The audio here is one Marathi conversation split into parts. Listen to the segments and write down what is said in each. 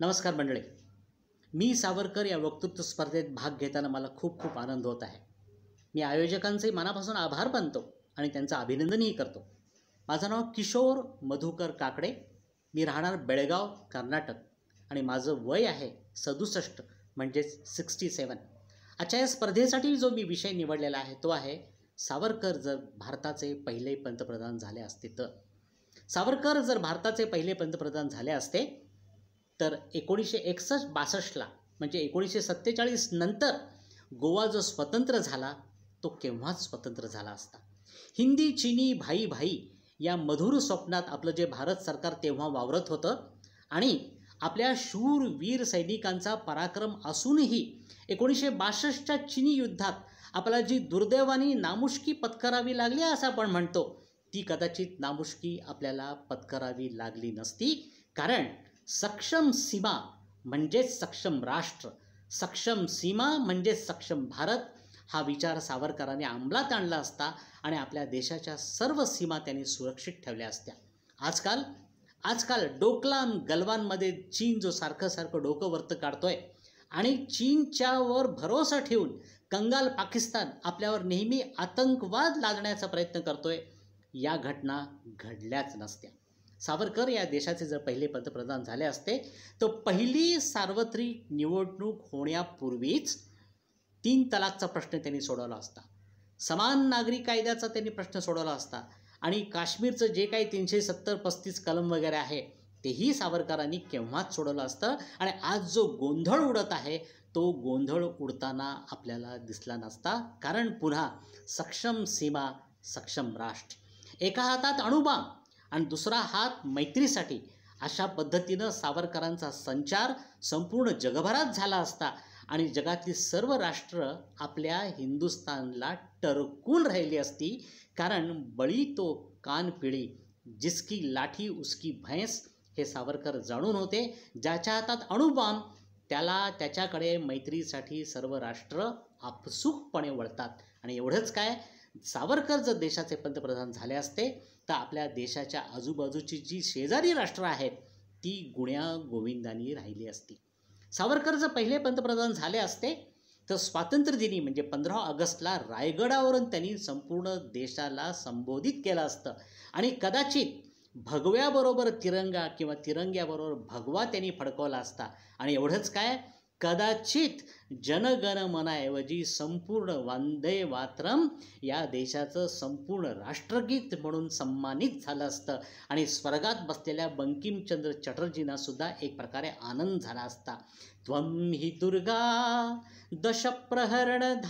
नमस्कार मंडळी मी सावरकर या वक्तृत्व स्पर्धेत भाग घेताना मला खूप खूप आनंद होत आहे मी आयोजकांचे मनापासून आभार मानतो आणि त्यांचं अभिनंदनही करतो माझं नाव किशोर मधुकर काकडे मी राहणार बेळगाव कर्नाटक आणि माझं वय आहे सदुसष्ट म्हणजेच सिक्स्टी सेवन आजच्या या स्पर्धेसाठी जो मी विषय निवडलेला आहे तो आहे सावरकर जर भारताचे पहिले पंतप्रधान झाले असते तर सावरकर जर भारताचे पहिले पंतप्रधान झाले असते तर एकोणीसशे एकसष्ट बासष्टला म्हणजे एकोणीसशे सत्तेचाळीस नंतर गोवा जो स्वतंत्र झाला तो केव्हाच स्वतंत्र झाला असता हिंदी चिनी भाई भाई या मधुर स्वप्नात आपलं जे भारत सरकार तेव्हा वावरत होतं आणि आपल्या शूर वीर सैनिकांचा पराक्रम असूनही एकोणीसशे बासष्टच्या चिनी युद्धात आपल्याला जी दुर्दैवानी नामुष्की पत्करावी लागली असं आपण म्हणतो ती कदाचित नामुष्की आपल्याला पत्करावी लागली नसती कारण सक्षम सीमा म्हणजेच सक्षम राष्ट्र सक्षम सीमा म्हणजेच सक्षम भारत हा विचार सावरकरांनी अंमलात आणला असता आणि आपल्या देशाच्या सर्व सीमा त्यांनी सुरक्षित ठेवल्या असत्या आजकाल आजकाल डोकलाम गलवानमध्ये चीन जो सारखं सारखं डोकं वर्त काढतोय आणि चीनच्यावर भरोसा ठेवून कंगाल पाकिस्तान आपल्यावर नेहमी आतंकवाद लादण्याचा प्रयत्न करतोय या घटना घडल्याच नसत्या सावरकर या देशाचे जर पहिले पंतप्रधान झाले असते तर पहिली सार्वत्रिक निवडणूक होण्यापूर्वीच तीन तलाकचा प्रश्न त्यांनी सोडवला असता समान नागरिक कायद्याचा त्यांनी प्रश्न सोडवला असता आणि काश्मीरचं जे काही तीनशे सत्तर पस्तीस कलम वगैरे आहे तेही सावरकरांनी केव्हाच सोडवलं असतं आणि आज जो गोंधळ उडत आहे तो गोंधळ उडताना आपल्याला दिसला नसता कारण पुन्हा सक्षम सीमा सक्षम राष्ट्र एका हातात अणुबाम आणि दुसरा हात मैत्रीसाठी अशा पद्धतीनं सावरकरांचा संचार संपूर्ण जगभरात झाला असता आणि जगातली सर्व राष्ट्र आपल्या हिंदुस्तानला टरकून राहिली असती कारण बळी तो कान पिळी जिसकी लाठी उसकी भैंस हे सावरकर जाणून होते ज्याच्या हातात अणुबॉम्ब त्याला त्याच्याकडे मैत्रीसाठी सर्व राष्ट्र आपसुकपणे वळतात आणि एवढंच काय सावरकर जर देशाचे पंतप्रधान झाले असते तर आपल्या देशाच्या आजूबाजूची जी शेजारी राष्ट्र आहेत ती गुण्या गोविंदांनी राहिली असती सावरकर जर पहिले पंतप्रधान झाले असते तर स्वातंत्र्यदिनी म्हणजे पंधरा ऑगस्टला रायगडावरून त्यांनी संपूर्ण देशाला संबोधित केलं असतं आणि कदाचित भगव्याबरोबर तिरंगा किंवा तिरंग्याबरोबर भगवा त्यांनी फडकवला असता आणि एवढंच काय कदाचित मनाऐवजी संपूर्ण वंदे वात्रम या देशाचं संपूर्ण राष्ट्रगीत म्हणून सन्मानित झालं असतं आणि स्वर्गात बसलेल्या बंकिमचंद्र सुद्धा एक प्रकारे आनंद झाला असता त्वम ही दुर्गा दशप्रहरणधारिणीं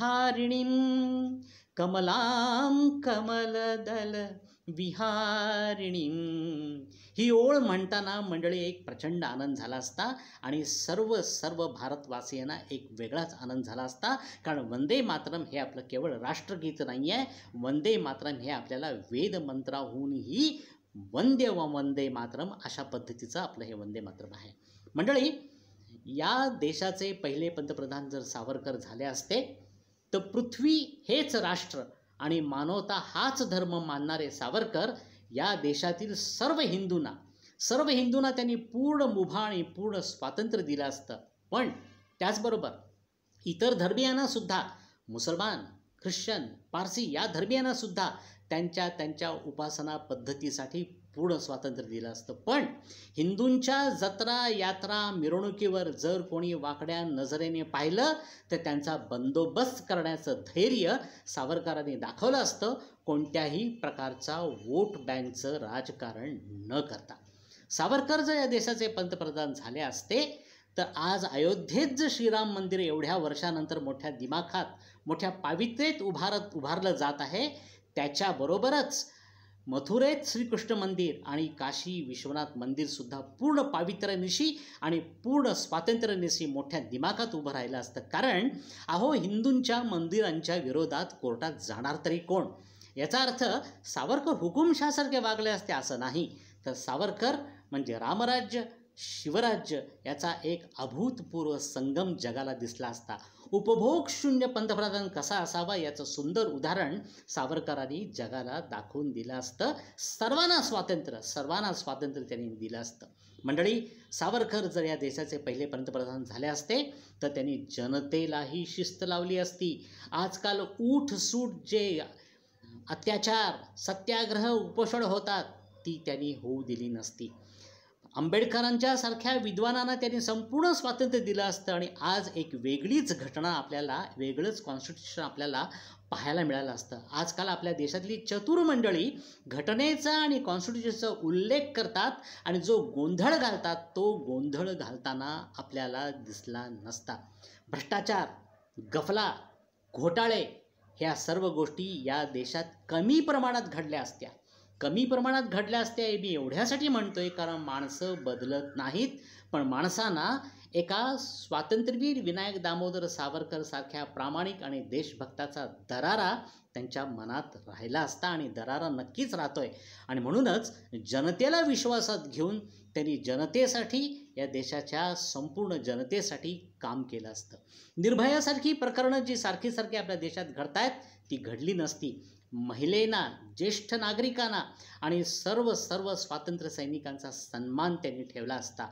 कमलां कमलदल विहारिणी ही ओळ म्हणताना मंडळी एक प्रचंड आनंद झाला असता आणि सर्व सर्व भारतवासियांना एक वेगळाच आनंद झाला असता कारण वंदे मातरम हे आपलं केवळ राष्ट्रगीत नाही आहे वंदे मातरम हे आपल्याला वेदमंत्राहूनही वंदे व वंदे मातरम अशा पद्धतीचं आपलं हे वंदे मातरम आहे मंडळी या देशाचे पहिले पंतप्रधान जर सावरकर झाले असते तर पृथ्वी हेच राष्ट्र आणि मानवता हाच धर्म मानणारे सावरकर या देशातील सर्व हिंदूंना सर्व हिंदूंना त्यांनी पूर्ण मुभा आणि पूर्ण स्वातंत्र्य दिलं असतं पण त्याचबरोबर इतर धर्मियांनासुद्धा मुसलमान ख्रिश्चन पारसी या धर्मियांनासुद्धा त्यांच्या त्यांच्या उपासना पद्धतीसाठी पूर्ण स्वातंत्र्य दिलं असतं पण हिंदूंच्या जत्रा यात्रा मिरवणुकीवर जर कोणी वाकड्या नजरेने पाहिलं तर त्यांचा बंदोबस्त करण्याचं धैर्य सावरकरांनी दाखवलं असतं कोणत्याही प्रकारचा वोट बँकचं राजकारण न करता सावरकर जर या देशाचे पंतप्रधान झाले असते तर आज अयोध्येत जर श्रीराम मंदिर एवढ्या वर्षानंतर मोठ्या दिमाखात मोठ्या पावित्रेत उभारत उभारलं जात आहे त्याच्याबरोबरच मथुरेत श्रीकृष्ण मंदिर आणि काशी विश्वनाथ मंदिरसुद्धा पूर्ण पावित्र्यनिशी आणि पूर्ण स्वातंत्र्यनिशी मोठ्या दिमागात उभं राहिलं असतं कारण अहो हिंदूंच्या मंदिरांच्या विरोधात कोर्टात जाणार तरी कोण याचा अर्थ सावरकर हुकुमशासारखे वागले असते असं नाही तर सावरकर म्हणजे रामराज्य शिवराज्य याचा एक अभूतपूर्व संगम जगाला दिसला असता उपभोग शून्य पंतप्रधान कसा असावा याचं सुंदर उदाहरण सावरकरांनी जगाला दाखवून दिलं असतं सर्वांना स्वातंत्र्य सर्वांना स्वातंत्र्य त्यांनी दिलं असतं मंडळी सावरकर जर या देशाचे पहिले पंतप्रधान झाले असते तर त्यांनी जनतेलाही शिस्त लावली असती आजकाल सूट जे अत्याचार सत्याग्रह उपोषण होतात ती त्यांनी होऊ दिली नसती आंबेडकरांच्या सारख्या विद्वानांना त्यांनी संपूर्ण स्वातंत्र्य दिलं असतं आणि आज एक वेगळीच घटना आपल्याला वेगळंच कॉन्स्टिट्यूशन आपल्याला पाहायला मिळालं असतं आजकाल आपल्या देशातली चतुर मंडळी घटनेचा आणि कॉन्स्टिट्यूशनचा उल्लेख करतात आणि जो गोंधळ घालतात तो गोंधळ घालताना आपल्याला दिसला नसता भ्रष्टाचार गफला घोटाळे ह्या सर्व गोष्टी या देशात कमी प्रमाणात घडल्या असत्या कमी प्रमाणात घडल्या असत्या हे मी एवढ्यासाठी म्हणतो आहे कारण माणसं बदलत नाहीत पण माणसांना एका स्वातंत्र्यवीर विनायक दामोदर सावरकर सारख्या प्रामाणिक आणि देशभक्ताचा दरारा त्यांच्या मनात राहिला असता आणि दरारा नक्कीच राहतोय आणि म्हणूनच जनतेला विश्वासात घेऊन त्यांनी जनतेसाठी या देशाच्या संपूर्ण जनतेसाठी काम केलं असतं निर्भयासारखी प्रकरणं जी सारखी सारखी आपल्या देशात घडत आहेत ती घडली नसती महिलेना ज्येष्ठ नागरिकांना आणि सर्व सर्व स्वातंत्र्य सैनिकांचा सन्मान त्यांनी ठेवला असता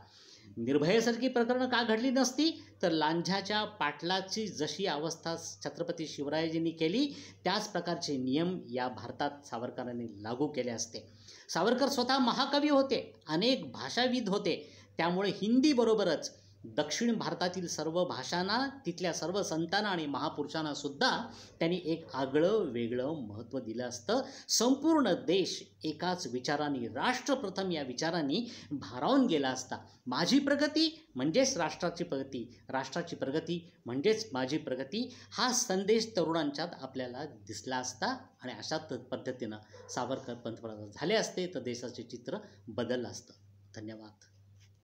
निर्भयासारखी प्रकरणं का घडली नसती तर लांझ्याच्या पाटलाची जशी अवस्था छत्रपती शिवरायजींनी केली त्याच प्रकारचे नियम या भारतात सावरकरांनी लागू केले असते सावरकर स्वतः महाकवी होते अनेक भाषाविद होते त्यामुळे हिंदीबरोबरच दक्षिण भारतातील सर्व भाषांना तिथल्या सर्व संतांना आणि महापुरुषांना सुद्धा त्यांनी एक आगळं वेगळं महत्त्व दिलं असतं संपूर्ण देश एकाच विचारांनी राष्ट्रप्रथम या विचारांनी भारावून गेला असता माझी प्रगती म्हणजेच राष्ट्राची प्रगती राष्ट्राची प्रगती म्हणजेच माझी प्रगती हा संदेश तरुणांच्यात आपल्याला दिसला असता आणि अशा पद्धतीनं सावरकर पंतप्रधान झाले असते तर देशाचे चित्र बदललं असतं धन्यवाद